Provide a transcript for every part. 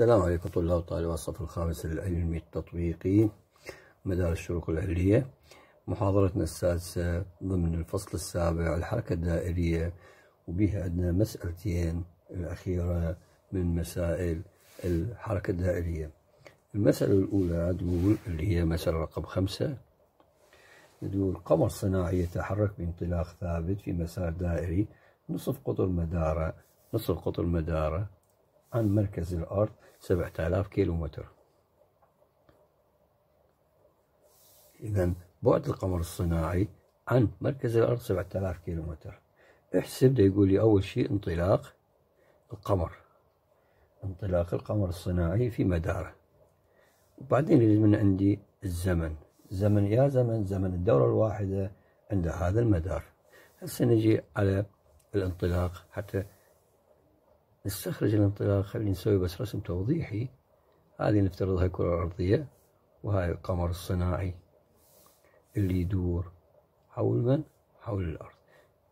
السلام عليكم طلاب طالب الصف الخامس العلمي التطبيقي مدارس الشروق الأهلية محاضرتنا السادسة ضمن الفصل السابع الحركة الدائرية وبها عندنا مسألتين الأخيرة من مسائل الحركة الدائرية المسألة الأولى تقول اللي هي مسألة رقم خمسة تقول قمر صناعي يتحرك بانطلاق ثابت في مسار دائري نصف قطر مداره نصف قطر مداره عن مركز الأرض 7000 كيلو متر إذا بعد القمر الصناعي عن مركز الأرض 7000 كيلو متر احسب ده يقول لي أول شيء انطلاق القمر انطلاق القمر الصناعي في مداره وبعدين من عندي الزمن زمن يا زمن زمن الدورة الواحدة عند هذا المدار هسه نجي على الانطلاق حتى نستخرج الانطلاق خلينا نسوي بس رسم توضيحي هذه نفترضها كرة أرضية وهاي القمر الصناعي اللي يدور حول من؟ حول الأرض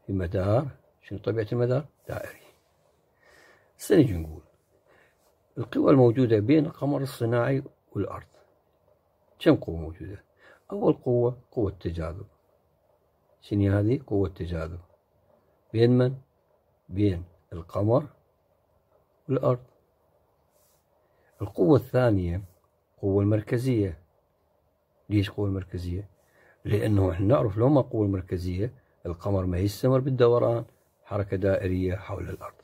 في مدار شنو طبيعة المدار؟ دائري سنجي نقول القوى الموجودة بين القمر الصناعي والأرض كم قوة موجودة؟ أول قوة قوة تجاذب شنو هذه؟ قوة تجاذب بين من؟ بين القمر والأرض القوة الثانية قوة المركزية ليش قوة مركزية؟ لأنه احنا نعرف لو ما قوة مركزية القمر ما يستمر بالدوران حركة دائرية حول الأرض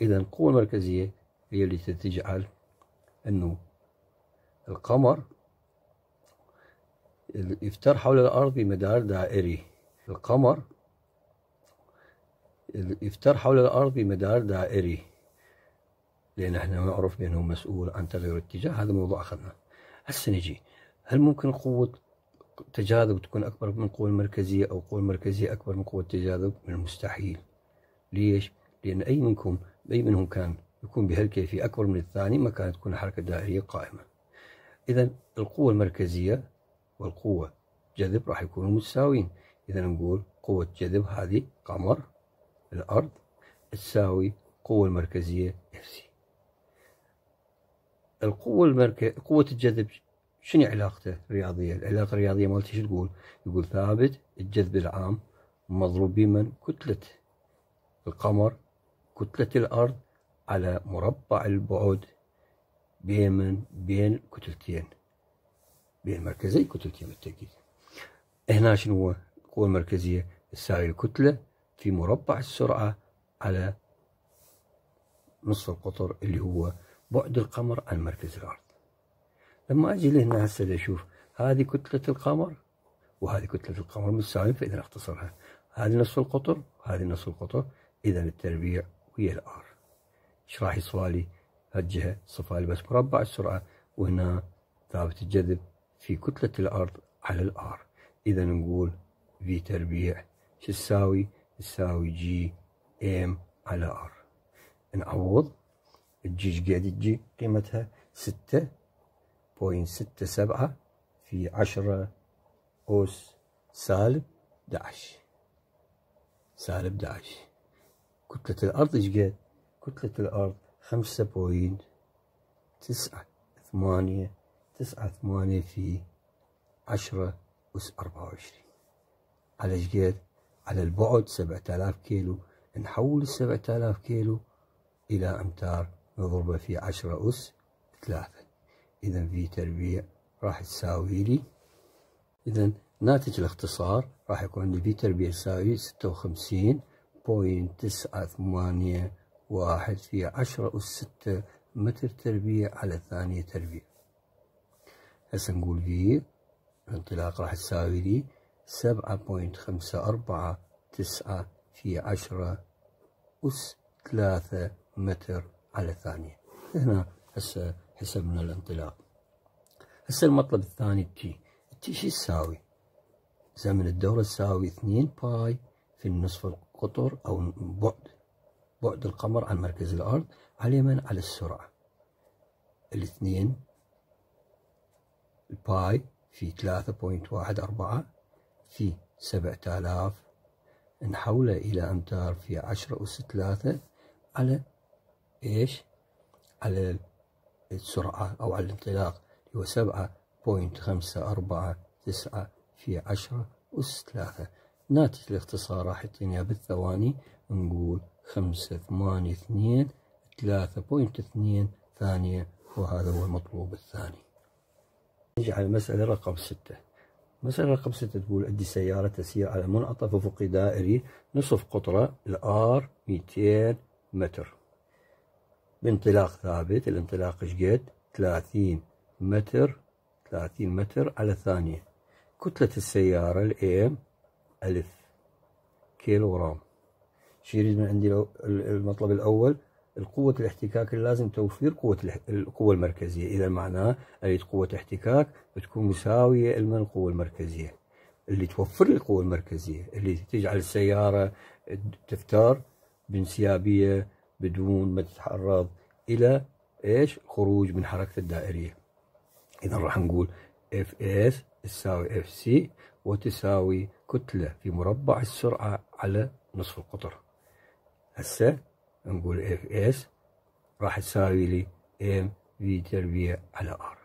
إذا القوة المركزية هي اللي تجعل أنه القمر يفتر حول الأرض بمدار دائري القمر يفتر حول الأرض بمدار دائري لأن احنا نعرف بأنه مسؤول عن تغيير الاتجاه هذا موضوع أخذنا هسه نجي هل ممكن قوة تجاذب تكون أكبر من القوة المركزية أو القوة المركزية أكبر من قوة التجاذب من المستحيل ليش؟ لأن أي منكم أي منهم كان يكون بهالكيفية أكبر من الثاني ما كانت تكون الحركة الدائرية قائمة إذا القوة المركزية والقوة جذب راح يكونوا متساويين إذا نقول قوة جذب هذه قمر الأرض تساوي القوة المركزية القوة المركزية قوة الجذب شنو علاقته رياضية العلاقة الرياضية مالتي شو تقول؟ يقول ثابت الجذب العام مضروب بمن؟ كتلة القمر كتلة الأرض على مربع البعد بين من؟ بين كتلتين بين مركزي كتلتين بالتأكيد هنا شنو القوة المركزية تساوي الكتلة في مربع السرعة على نصف القطر اللي هو بعد القمر عن مركز الأرض لما أجي لهنا هسه أشوف هذه كتلة القمر وهذه كتلة القمر متساويين فإذا أختصرها هذه نصف القطر وهذه نصف القطر إذا التربيع ويا الآر إيش راح يصفالي هالجهة صفالي بس مربع السرعة وهنا ثابت الجذب في كتلة الأرض على الآر إذا نقول في تربيع شو تساوي؟ تساوي جي ام على ار نعوض الجيج قاعد تجي قيمتها ستة بوين ستة سبعة في عشرة أوس سالب داعش سالب داعش كتلة الأرض إيش قد؟ كتلة الأرض خمسة بوين تسعة ثمانية تسعة ثمانية في عشرة أوس أربعة وعشرين على إيش قد؟ على البعد سبعة آلاف كيلو نحول السبعة آلاف كيلو إلى أمتار نضربها في عشرة أس ثلاثة إذا في تربيع راح تساوي لي إذا ناتج الاختصار راح يكون عندي في تربيع يساوي ستة وخمسين بوينت تسعة ثمانية واحد في عشرة أس ستة متر تربيع على ثانية تربيع هسه نقول في الانطلاق راح تساوي لي سبعة بوينت خمسة أربعة تسعة في عشرة أس ثلاثة متر على الثانية هنا هسه حسبنا الانطلاق هسه المطلب الثاني تي تي شو تساوي زمن الدورة تساوي 2 باي في النصف القطر أو بعد بعد القمر عن مركز الأرض على يمن على السرعة الاثنين الباي في 3.14 في 7000 نحوله إلى أمتار في 10 أس 3 على إيش على السرعة أو على الانطلاق هو سبعة بوينت خمسة أربعة تسعة في عشرة أس ثلاثة ناتج الاختصار راح يعطيني بالثواني نقول خمسة ثمانية اثنين ثلاثة بوينت اثنين ثانية وهذا هو المطلوب الثاني نجي على المسألة رقم ستة مسألة رقم ستة تقول عندي سيارة تسير على منعطف أفقي دائري نصف قطره الآر 200 متر بانطلاق ثابت الانطلاق ايش قد 30 متر 30 متر على الثانية كتلة السيارة الام ألف كيلوغرام شو يريد من عندي المطلب الأول القوة الاحتكاك لازم توفير قوة القوة المركزية إذا معناه أريد قوة احتكاك بتكون مساوية لمن القوة المركزية اللي توفر لي القوة المركزية اللي تجعل السيارة تفتر بانسيابية بدون ما تتعرض إلى إيش خروج من حركة الدائرية إذا راح نقول اف اس تساوي اف سي وتساوي كتلة في مربع السرعة على نصف القطر هسه نقول اف اس راح تساوي لي ام في تربيع على ار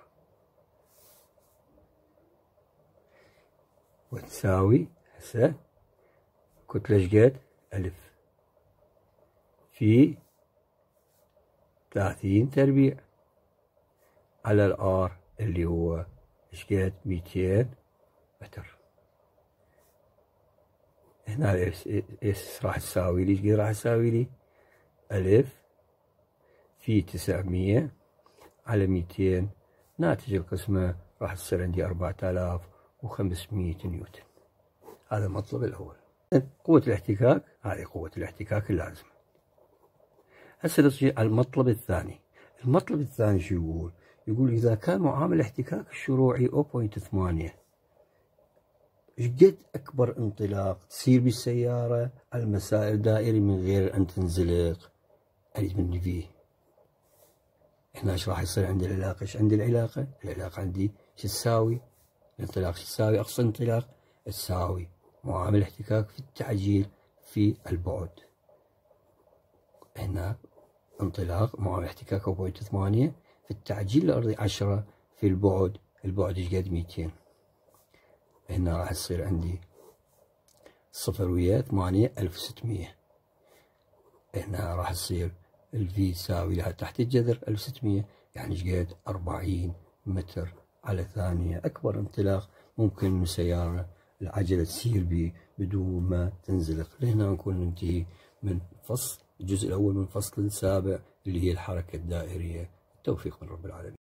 وتساوي هسه كتلة شقد الف في 30 تربيع على الار اللي هو ايش قد 200 متر هنا الاس اس راح تساوي لي ايش قد راح تساوي لي ألف في 900 على 200 ناتج القسمة راح تصير عندي 4500 نيوتن هذا المطلب الأول قوة الاحتكاك هذه قوة الاحتكاك اللازمة هسه نجي على المطلب الثاني المطلب الثاني شو يقول يقول إذا كان معامل الاحتكاك الشروعي 0.8 قد أكبر انطلاق تسير بالسيارة على المسائل دائري من غير أن تنزلق أريد من فيه هنا ايش راح يصير عندي العلاقة ايش عندي العلاقة العلاقة عندي شو تساوي الانطلاق شو تساوي أقصى انطلاق تساوي معامل الاحتكاك في التعجيل في البعد هنا انطلاق مقام احتكاك بوينت ثمانية في التعجيل الأرضي 10 في البعد البعد قد 200 هنا راح يصير عندي صفر ويا 8 1600 هنا راح يصير الفي يساوي لها تحت الجذر 1600 يعني قد 40 متر على ثانية أكبر انطلاق ممكن من سيارة العجلة تسير بي بدون ما تنزلق لهنا نكون ننتهي من فصل الجزء الأول من فصل سابع اللي هي الحركة الدائرية التوفيق من رب العالمين